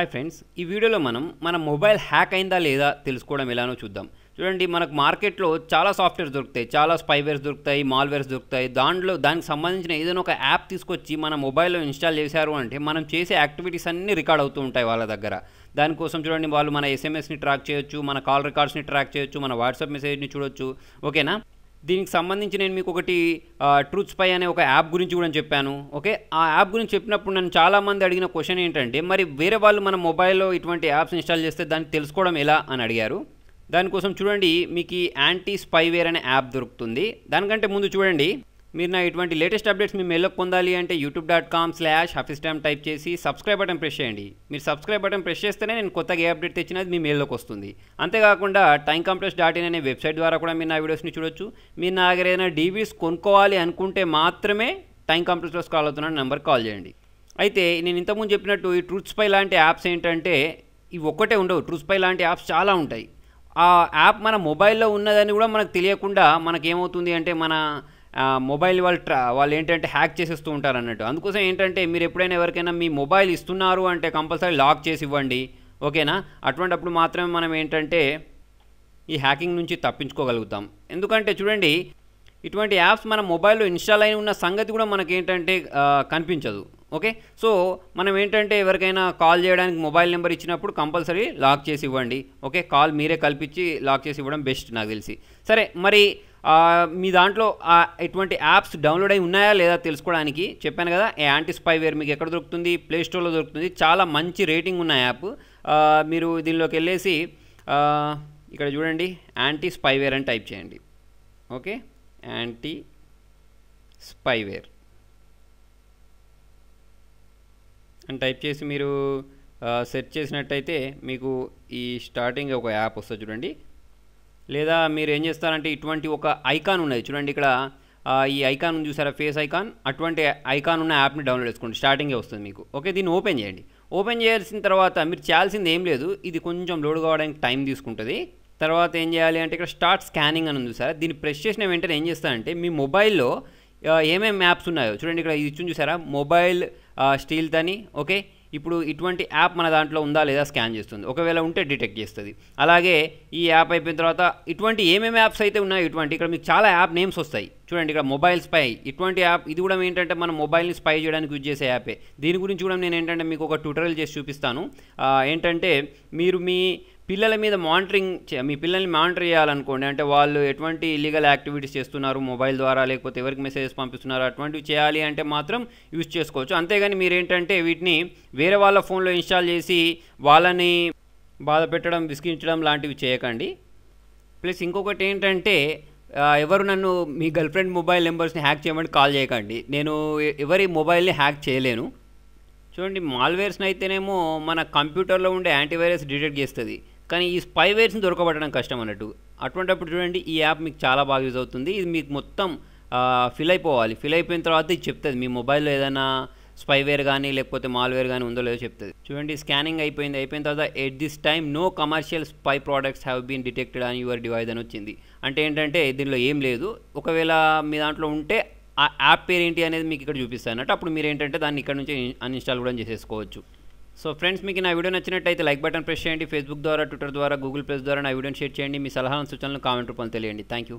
hi friends ఈ వీడియోలో మనం మన మొబైల్ హ్యాక్ అయిందా లేదా తెలుసుకోవడం ఎలానో చూద్దాం చూడండి మనకు మార్కెట్లో చాలా సాఫ్ట్వేర్స్ దొరుకుతాయి చాలా స్పైవేర్స్ దొరుకుతాయి మాల్వేర్స్ దొరుకుతాయి దాంట్లో దానికి సంబంధించిన ఏదైనా ఒక యాప్ తీసుకొచ్చి మన మొబైల్లో ఇన్స్టాల్ చేశారు అంటే మనం చేసే యాక్టివిటీస్ అన్నీ రికార్డ్ అవుతూ ఉంటాయి వాళ్ళ దగ్గర దానికోసం చూడండి వాళ్ళు మన ఎస్ఎంఎస్ని ట్రాక్ చేయొచ్చు మన కాల్ రికార్డ్స్ని ట్రాక్ చేయొచ్చు మన వాట్సాప్ మెసేజ్ని చూడొచ్చు ఓకేనా దీనికి సంబంధించి నేను మీకు ఒకటి ట్రూత్ స్పై అనే ఒక యాప్ గురించి కూడా చెప్పాను ఓకే ఆ యాప్ గురించి చెప్పినప్పుడు నన్ను చాలామంది అడిగిన క్వశ్చన్ ఏంటంటే మరి వేరే వాళ్ళు మన మొబైల్లో ఇటువంటి యాప్స్ ఇన్స్టాల్ చేస్తే దాన్ని తెలుసుకోవడం ఎలా అని అడిగారు దానికోసం చూడండి మీకు ఈ యాంటీ స్పైవేర్ అనే యాప్ దొరుకుతుంది దానికంటే ముందు చూడండి మీరు నా ఇటువంటి లేటెస్ట్ అప్డేట్స్ మీ మెయిల్లోకి పొందాలి అంటే యూట్యూబ్ డాట్ కామ్ స్లాష్ హఫీస్ టైమ్ టైప్ చేసి సబ్స్క్రైబ్ బటన్ ప్రెస్ చేయండి మీరు సబ్స్క్రైబ్ బటన్ ప్రెస్ చేస్తేనే నేను కొత్తగా ఏ అప్డేట్ తెచ్చినది మీ మెయిల్లోకి వస్తుంది అంతేకాకుండా టైం కంప్లెక్స్ డాట్ ఇన్ అనే వెబ్సైట్ ద్వారా కూడా మీరు నా వీడియోస్ని చూడొచ్చు మీరు నా దగ్గర ఏదైనా డీవీస్ కొనుక్కోవాలి అనుకుంటే మాత్రమే టైం కంప్లెక్స్లో కాల్ అవుతున్న నెంబర్ కాల్ చేయండి అయితే నేను ఇంతకుముందు చెప్పినట్టు ఈ ట్రూత్ స్పై లాంటి యాప్స్ ఏంటంటే ఇవి ఒక్కటే ఉండవు ట్రూత్ స్పై లాంటి యాప్స్ చాలా ఉంటాయి ఆ యాప్ మన మొబైల్లో ఉన్నదని కూడా మనకు తెలియకుండా మనకేమవుతుంది అంటే మన మొబైల్ వాళ్ళు ట్రా వాళ్ళు ఏంటంటే హ్యాక్ చేసేస్తూ ఉంటారు అన్నట్టు అందుకోసం ఏంటంటే మీరు ఎప్పుడైనా ఎవరికైనా మీ మొబైల్ ఇస్తున్నారు అంటే కంపల్సరీ లాక్ చేసి ఇవ్వండి ఓకేనా అటువంటప్పుడు మాత్రమే మనం ఏంటంటే ఈ హ్యాకింగ్ నుంచి తప్పించుకోగలుగుతాం ఎందుకంటే చూడండి ఇటువంటి యాప్స్ మన మొబైల్లో ఇన్స్టాల్ అయిన ఉన్న సంగతి కూడా మనకి ఏంటంటే కనిపించదు ఓకే సో మనం ఏంటంటే ఎవరికైనా కాల్ చేయడానికి మొబైల్ నెంబర్ ఇచ్చినప్పుడు కంపల్సరీ లాక్ చేసి ఇవ్వండి ఓకే కాల్ మీరే కల్పించి లాక్ చేసి ఇవ్వడం బెస్ట్ నాకు తెలిసి సరే మరి మీ దాంట్లో ఎటువంటి యాప్స్ డౌన్లోడ్ అయి ఉన్నాయా లేదా తెలుసుకోవడానికి చెప్పాను కదా యాంటీ స్పైవేర్ మీకు ఎక్కడ దొరుకుతుంది ప్లే స్టోర్లో దొరుకుతుంది చాలా మంచి రేటింగ్ ఉన్న యాప్ మీరు దీనిలోకి వెళ్ళేసి ఇక్కడ చూడండి యాంటీ స్పైవేర్ అని టైప్ చేయండి ఓకే యాంటీ స్పైవేర్ అని టైప్ చేసి మీరు సెర్చ్ చేసినట్టయితే మీకు ఈ స్టార్టింగ్ ఒక యాప్ వస్తుంది చూడండి లేదా మీరు ఏం చేస్తారంటే ఇటువంటి ఒక ఐకాన్ ఉన్నది చూడండి ఇక్కడ ఈ ఐకాన్ చూసారా ఫేస్ ఐకాన్ అటువంటి ఐకాన్ ఉన్న యాప్ని డౌన్లోడ్ చేసుకోండి స్టార్టింగే వస్తుంది మీకు ఓకే దీన్ని ఓపెన్ చేయండి ఓపెన్ చేయాల్సిన తర్వాత మీరు చేయాల్సింది ఏం లేదు ఇది కొంచెం లోడ్ కావడానికి టైం తీసుకుంటుంది తర్వాత ఏం చేయాలి అంటే ఇక్కడ స్టార్ట్ స్కానింగ్ అని ఉంది సార్ దీన్ని ప్రెస్ చేసిన వెంటనే ఏం చేస్తారంటే మీ మొబైల్లో ఏమేమి యాప్స్ ఉన్నాయో చూడండి ఇక్కడ ఇది చూసారా మొబైల్ స్టీల్ తని ఓకే ఇప్పుడు ఇటువంటి యాప్ మన దాంట్లో ఉందా లేదా స్కాన్ చేస్తుంది ఒకవేళ ఉంటే డిటెక్ట్ చేస్తుంది అలాగే ఈ యాప్ అయిపోయిన తర్వాత ఇటువంటి ఏమేమి యాప్స్ అయితే ఉన్నాయో ఇటువంటి ఇక్కడ మీకు చాలా యాప్ నేమ్స్ వస్తాయి చూడండి ఇక్కడ మొబైల్ స్పై ఇటువంటి యాప్ ఇది కూడా ఏంటంటే మన మొబైల్ని స్పై చేయడానికి యూజ్ చేసే యాపే దీని గురించి కూడా నేను ఏంటంటే మీకు ఒక ట్యూటోరియల్ చేసి చూపిస్తాను ఏంటంటే మీరు మీ పిల్లల మీద మానిటరింగ్ మీ పిల్లల్ని మానిటర్ చేయాలనుకోండి అంటే వాళ్ళు ఎటువంటి ఇల్లీగల్ యాక్టివిటీస్ చేస్తున్నారు మొబైల్ ద్వారా లేకపోతే ఎవరికి మెసేజెస్ పంపిస్తున్నారు అటువంటివి చేయాలి అంటే మాత్రం యూజ్ చేసుకోవచ్చు అంతేగాని ఏంటంటే వీటిని వేరే వాళ్ళ ఫోన్లో ఇన్స్టాల్ చేసి వాళ్ళని బాధ పెట్టడం విసిగించడం లాంటివి చేయకండి ప్లస్ ఇంకొకటి ఏంటంటే ఎవరు నన్ను మీ గర్ల్ ఫ్రెండ్ మొబైల్ నెంబర్స్ని హ్యాక్ చేయమని కాల్ చేయకండి నేను ఎవరి మొబైల్ని హ్యాక్ చేయలేను చూడండి మాల్వేర్స్ని అయితేనేమో మన కంప్యూటర్లో ఉండే యాంటీవైరస్ డిటెక్ట్ చేస్తుంది కానీ ఈ స్పైవేర్స్ని దొరకబడడం కష్టం అన్నట్టు అటువంటిప్పుడు చూడండి ఈ యాప్ మీకు చాలా బాగా యూజ్ అవుతుంది ఇది మీకు మొత్తం ఫిల్ అయిపోవాలి ఫిల్ అయిపోయిన తర్వాత ఇది చెప్తుంది మీ మొబైల్లో ఏదైనా స్పైవేర్ కానీ లేకపోతే మాల్వేర్ కానీ ఉందో లేదో చెప్తుంది చూడండి స్కానింగ్ అయిపోయింది అయిపోయిన తర్వాత at this time no commercial spy products have been detected on your device అని వచ్చింది అంటే ఏంటంటే దీనిలో ఏం లేదు ఒకవేళ మీ దాంట్లో ఉంటే ఆ యాప్ పేరు ఏంటి అనేది మీకు ఇక్కడ చూపిస్తాను అన్నట్టు అప్పుడు మీరు ఏంటంటే దాన్ని ఇక్కడ నుంచి అన్ఇన్స్టాల్ కూడా చేసేసుకోవచ్చు సో ఫ్రెండ్స్ మీకు నా వీడియో నచ్చినట్టయితే లైక్ బటన్ ప్రెస్ చేయండి ఫేస్బుక్ ద్వారా ట్విట్టర్ ద్వారా గూగుల్ ప్లస్ ద్వారా నా వీడియోని షేర్ చేయండి మీ సలహాలను సూచనలు కామెంట్ రూపంలో తెలియండి థ్యాంక్ యూ